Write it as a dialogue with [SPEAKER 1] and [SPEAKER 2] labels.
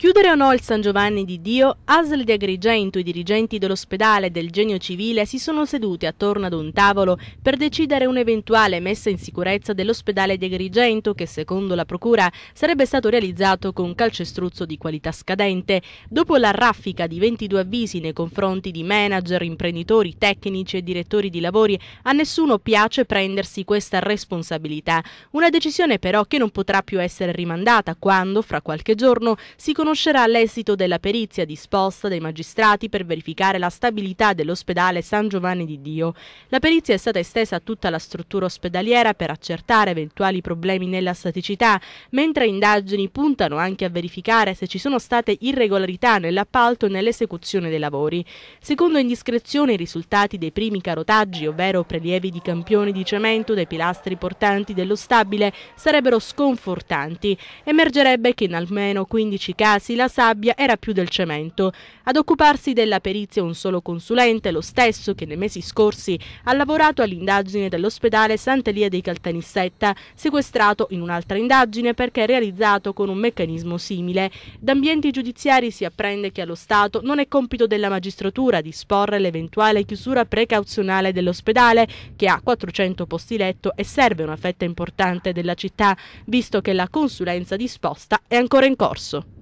[SPEAKER 1] Chiudere o no il San Giovanni di Dio, Asle di Agrigento, e i dirigenti dell'ospedale del genio civile si sono seduti attorno ad un tavolo per decidere un'eventuale messa in sicurezza dell'ospedale di Agrigento che secondo la procura sarebbe stato realizzato con calcestruzzo di qualità scadente. Dopo la raffica di 22 avvisi nei confronti di manager, imprenditori, tecnici e direttori di lavori, a nessuno piace prendersi questa responsabilità. Una decisione però che non potrà più essere rimandata quando, fra qualche giorno, si conoscerà conoscerà l'esito della perizia disposta dai magistrati per verificare la stabilità dell'ospedale San Giovanni di Dio. La perizia è stata estesa a tutta la struttura ospedaliera per accertare eventuali problemi nella staticità, mentre indagini puntano anche a verificare se ci sono state irregolarità nell'appalto e nell'esecuzione dei lavori. Secondo indiscrezione i risultati dei primi carotaggi, ovvero prelievi di campioni di cemento dai pilastri portanti dello stabile, sarebbero sconfortanti. Emergerebbe che in almeno 15 casi casi la sabbia era più del cemento. Ad occuparsi della perizia un solo consulente, lo stesso che nei mesi scorsi ha lavorato all'indagine dell'ospedale Sant'Elia dei Caltanissetta, sequestrato in un'altra indagine perché realizzato con un meccanismo simile. Da ambienti giudiziari si apprende che allo Stato non è compito della magistratura disporre l'eventuale chiusura precauzionale dell'ospedale, che ha 400 posti letto e serve una fetta importante della città, visto che la consulenza disposta è ancora in corso.